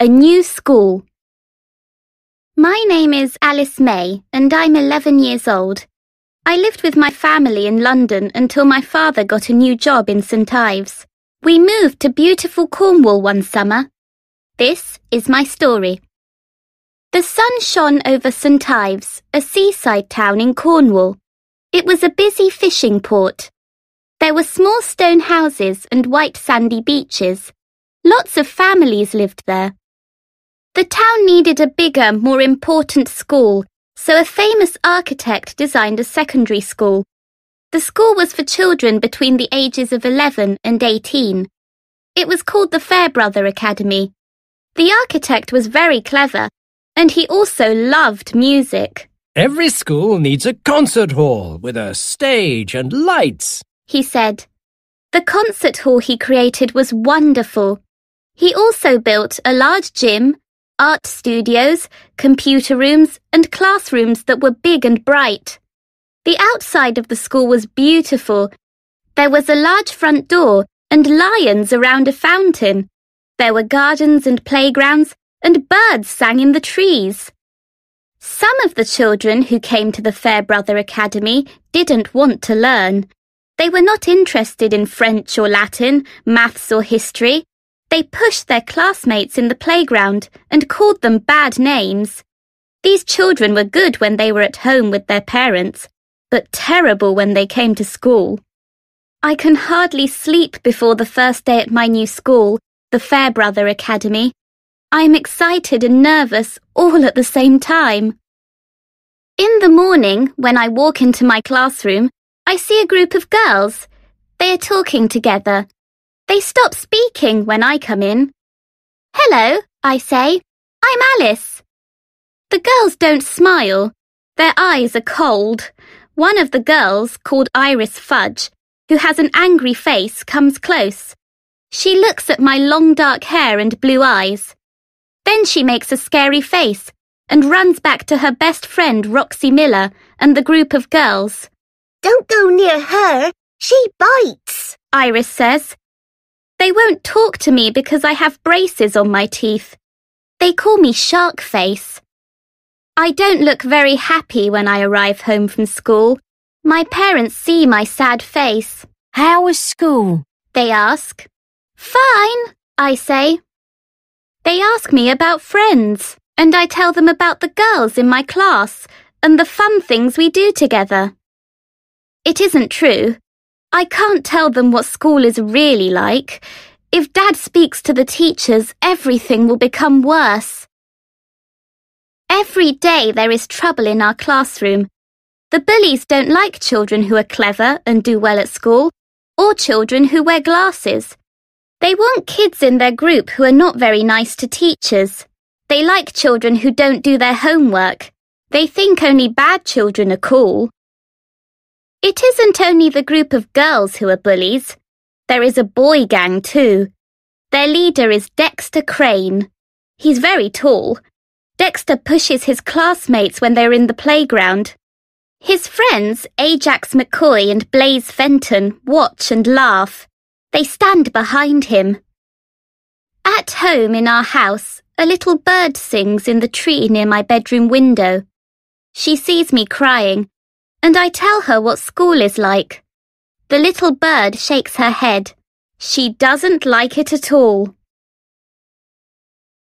A new school. My name is Alice May and I'm 11 years old. I lived with my family in London until my father got a new job in St Ives. We moved to beautiful Cornwall one summer. This is my story. The sun shone over St Ives, a seaside town in Cornwall. It was a busy fishing port. There were small stone houses and white sandy beaches. Lots of families lived there. The town needed a bigger, more important school, so a famous architect designed a secondary school. The school was for children between the ages of 11 and 18. It was called the Fairbrother Academy. The architect was very clever, and he also loved music. Every school needs a concert hall with a stage and lights, he said. The concert hall he created was wonderful. He also built a large gym, art studios, computer rooms and classrooms that were big and bright. The outside of the school was beautiful. There was a large front door and lions around a fountain. There were gardens and playgrounds, and birds sang in the trees. Some of the children who came to the Fairbrother Academy didn't want to learn. They were not interested in French or Latin, maths or history, they pushed their classmates in the playground and called them bad names. These children were good when they were at home with their parents, but terrible when they came to school. I can hardly sleep before the first day at my new school, the Fairbrother Academy. I am excited and nervous all at the same time. In the morning, when I walk into my classroom, I see a group of girls. They are talking together. They stop speaking when I come in. Hello, I say. I'm Alice. The girls don't smile. Their eyes are cold. One of the girls, called Iris Fudge, who has an angry face, comes close. She looks at my long dark hair and blue eyes. Then she makes a scary face and runs back to her best friend Roxy Miller and the group of girls. Don't go near her. She bites, Iris says. They won't talk to me because I have braces on my teeth. They call me Shark Face. I don't look very happy when I arrive home from school. My parents see my sad face. How was school? They ask. Fine, I say. They ask me about friends, and I tell them about the girls in my class and the fun things we do together. It isn't true. I can't tell them what school is really like. If Dad speaks to the teachers, everything will become worse. Every day there is trouble in our classroom. The bullies don't like children who are clever and do well at school, or children who wear glasses. They want kids in their group who are not very nice to teachers. They like children who don't do their homework. They think only bad children are cool. It isn't only the group of girls who are bullies. There is a boy gang too. Their leader is Dexter Crane. He's very tall. Dexter pushes his classmates when they're in the playground. His friends, Ajax McCoy and Blaze Fenton, watch and laugh. They stand behind him. At home in our house, a little bird sings in the tree near my bedroom window. She sees me crying and I tell her what school is like. The little bird shakes her head. She doesn't like it at all.